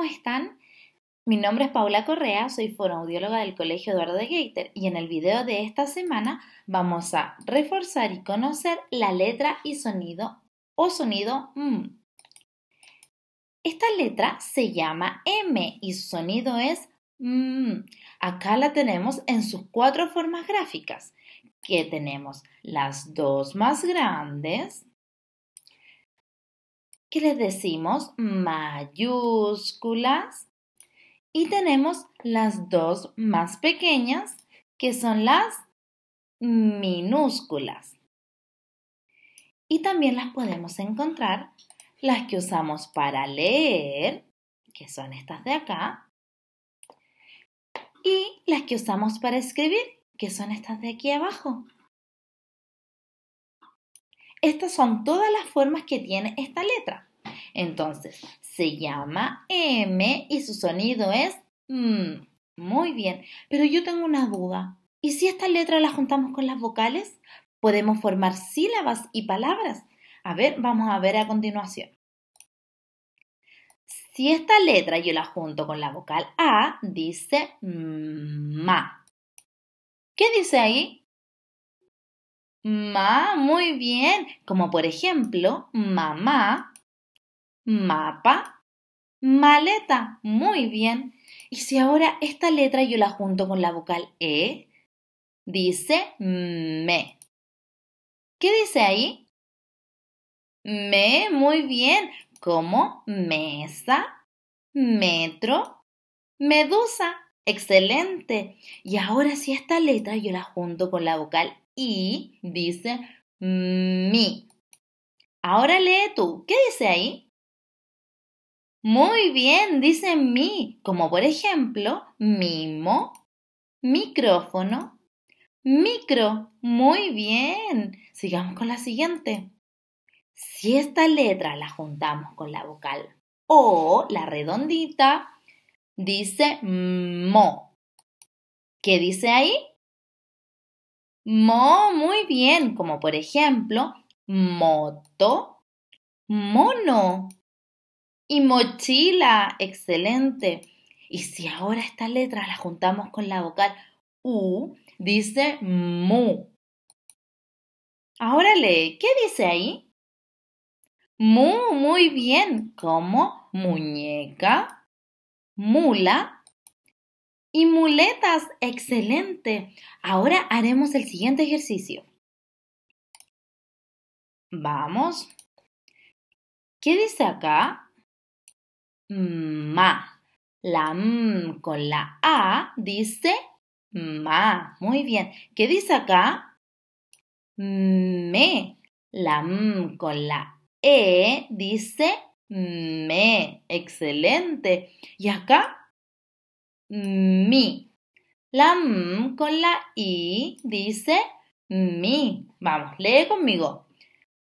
¿cómo están? Mi nombre es Paula Correa, soy fonoaudióloga del Colegio Eduardo de Gaiter y en el video de esta semana vamos a reforzar y conocer la letra y sonido o sonido M. Esta letra se llama M y su sonido es M. Acá la tenemos en sus cuatro formas gráficas, que tenemos las dos más grandes, que les decimos mayúsculas. Y tenemos las dos más pequeñas, que son las minúsculas. Y también las podemos encontrar las que usamos para leer, que son estas de acá, y las que usamos para escribir, que son estas de aquí abajo. Estas son todas las formas que tiene esta letra. Entonces, se llama M y su sonido es M. Muy bien, pero yo tengo una duda. ¿Y si esta letra la juntamos con las vocales? Podemos formar sílabas y palabras. A ver, vamos a ver a continuación. Si esta letra yo la junto con la vocal A, dice ma. ¿Qué dice ahí? Ma, muy bien, como por ejemplo, mamá, mapa, maleta, muy bien. Y si ahora esta letra yo la junto con la vocal E, dice me. ¿Qué dice ahí? Me, muy bien, como mesa, metro, medusa, excelente. Y ahora si esta letra yo la junto con la vocal y dice mi. Ahora lee tú. ¿Qué dice ahí? Muy bien, dice mi, como por ejemplo, mimo, micrófono, micro. Muy bien. Sigamos con la siguiente. Si esta letra la juntamos con la vocal o la redondita, dice mo. ¿Qué dice ahí? Mo muy bien, como por ejemplo moto, mono y mochila. Excelente. Y si ahora estas letras las juntamos con la vocal U, dice mu. Ahora lee, ¿qué dice ahí? Mu, muy bien, como muñeca, mula y muletas. Excelente. Ahora haremos el siguiente ejercicio. Vamos. ¿Qué dice acá? Ma. La m con la a dice ma. Muy bien. ¿Qué dice acá? Me. La m con la e dice me. Excelente. ¿Y acá? mi. La m con la i dice mi. Vamos, lee conmigo.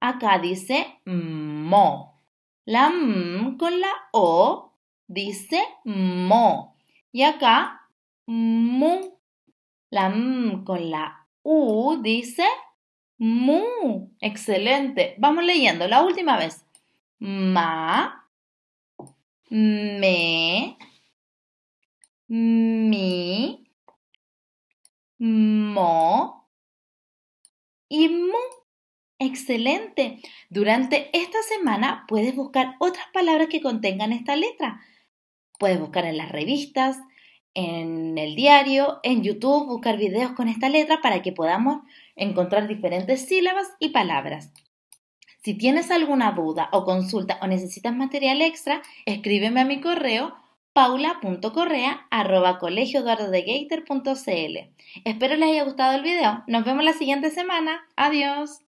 Acá dice mo. La m con la o dice mo. Y acá mu. La m con la u dice mu. Excelente. Vamos leyendo la última vez. Ma. Me mi, mo y mu. Excelente. Durante esta semana puedes buscar otras palabras que contengan esta letra. Puedes buscar en las revistas, en el diario, en YouTube, buscar videos con esta letra para que podamos encontrar diferentes sílabas y palabras. Si tienes alguna duda o consulta o necesitas material extra, escríbeme a mi correo paula.correa.colegioeduardodegator.cl. Espero les haya gustado el video. Nos vemos la siguiente semana. Adiós.